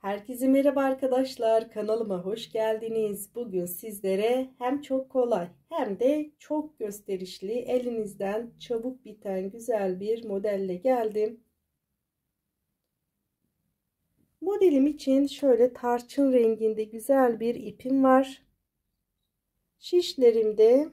Herkese merhaba arkadaşlar. Kanalıma hoş geldiniz. Bugün sizlere hem çok kolay hem de çok gösterişli elinizden çabuk biten güzel bir modelle geldim. Modelim için şöyle tarçın renginde güzel bir ipim var. Şişlerimde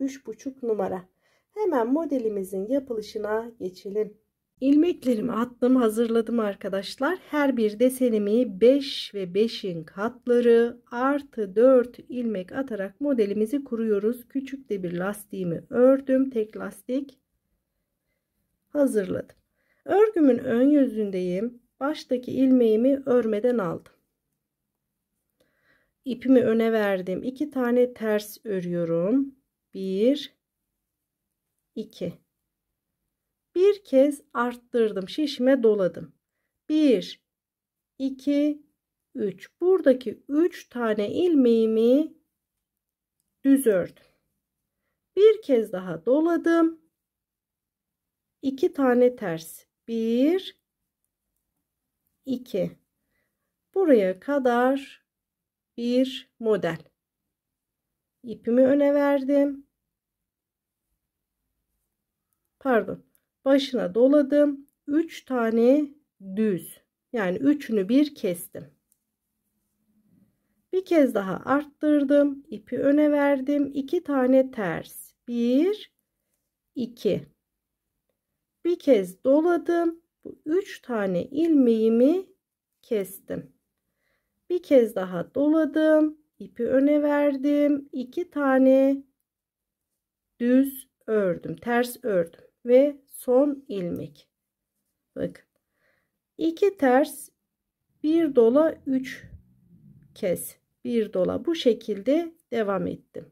3,5 numara. Hemen modelimizin yapılışına geçelim ilmeklerimi attım hazırladım arkadaşlar. Her bir desenimi 5 ve 5'in katları artı 4 ilmek atarak modelimizi kuruyoruz. Küçük de bir lastiğimi ördüm. Tek lastik hazırladım. Örgümün ön yüzündeyim. Baştaki ilmeğimi örmeden aldım. İpimi öne verdim. 2 tane ters örüyorum. 1 2 bir kez arttırdım. Şişime doladım. 1 2 3. Buradaki 3 tane ilmeğimi düz ördüm. Bir kez daha doladım. 2 tane ters. 1 2 Buraya kadar bir model. İpimi öne verdim. Pardon başına doladım. 3 tane düz yani üçünü bir kestim. Bir kez daha arttırdım. ipi öne verdim. 2 tane ters. 1 2 Bir kez doladım. Bu 3 tane ilmeğimi kestim. Bir kez daha doladım. ipi öne verdim. 2 tane düz ördüm. Ters ördüm ve son ilmek. Bakın. 2 ters bir dola 3 kez bir dola bu şekilde devam ettim.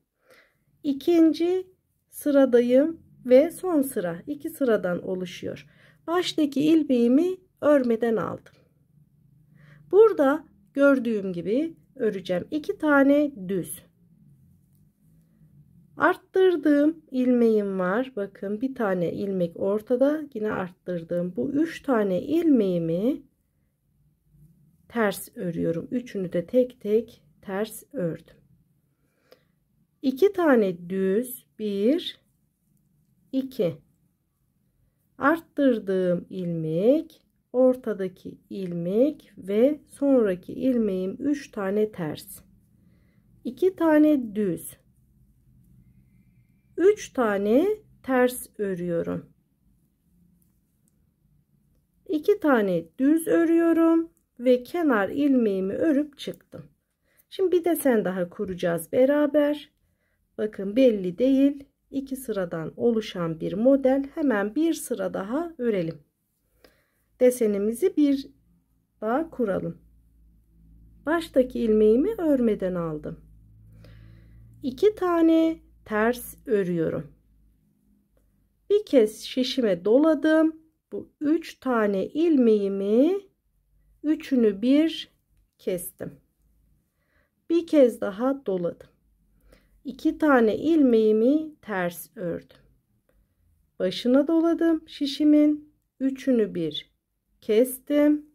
İkinci sıradayım ve son sıra iki sıradan oluşuyor. Baştaki ilmeğimi örmeden aldım. Burada gördüğüm gibi öreceğim iki tane düz. Arttırdığım ilmeğim var. Bakın bir tane ilmek ortada. Yine arttırdığım bu üç tane ilmeğimi ters örüyorum. Üçünü de tek tek ters ördüm. İki tane düz. Bir, iki. Arttırdığım ilmek, ortadaki ilmek ve sonraki ilmeğim üç tane ters. İki tane düz. 3 tane ters örüyorum. 2 tane düz örüyorum ve kenar ilmeğimi örüp çıktım. Şimdi bir desen daha kuracağız beraber. Bakın belli değil. 2 sıradan oluşan bir model. Hemen bir sıra daha örelim. Desenimizi bir daha kuralım. Baştaki ilmeğimi örmeden aldım. 2 tane ters örüyorum. Bir kez şişime doladım. Bu 3 tane ilmeğimi üçünü bir kestim. Bir kez daha doladım. 2 tane ilmeğimi ters ördüm. Başına doladım şişimin. Üçünü bir kestim.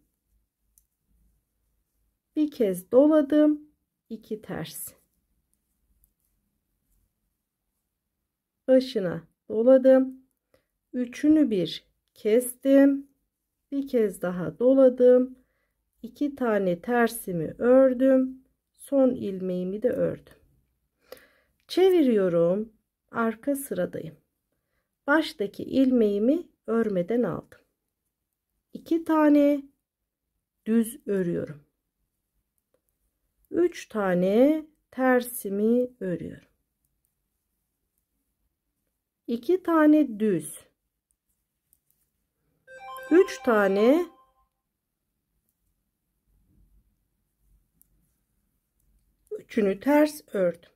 Bir kez doladım. iki ters. başına doladım. Üçünü bir kestim. Bir kez daha doladım. iki tane tersimi ördüm. Son ilmeğimi de ördüm. Çeviriyorum. Arka sıradayım. Baştaki ilmeğimi örmeden aldım. İki tane düz örüyorum. Üç tane tersimi örüyorum. 2 tane düz 3 tane üçünü ters ördüm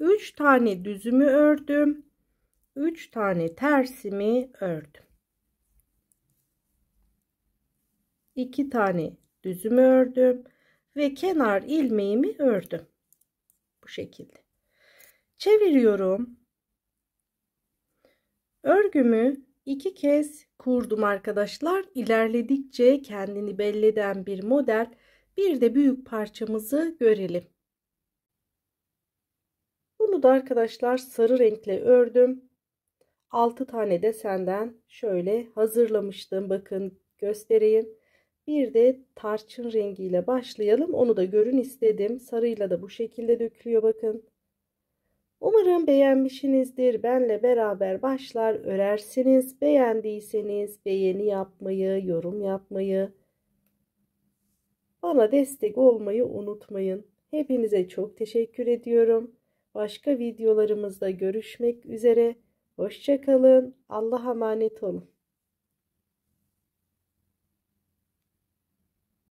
3 tane düzümü ördüm 3 tane tersimi ördüm 2 tane düzümü ördüm ve kenar ilmeğimi ördüm bu şekilde çeviriyorum Örgümü iki kez kurdum arkadaşlar. İlerledikçe kendini belli eden bir model. Bir de büyük parçamızı görelim. Bunu da arkadaşlar sarı renkle ördüm. 6 tane de senden şöyle hazırlamıştım. Bakın göstereyim. Bir de tarçın rengiyle başlayalım. Onu da görün istedim. Sarıyla da bu şekilde dökülüyor bakın. Umarım beğenmişsinizdir. Benle beraber başlar örersiniz. Beğendiyseniz beğeni yapmayı, yorum yapmayı, bana destek olmayı unutmayın. Hepinize çok teşekkür ediyorum. Başka videolarımızda görüşmek üzere. Hoşçakalın. Allah'a emanet olun.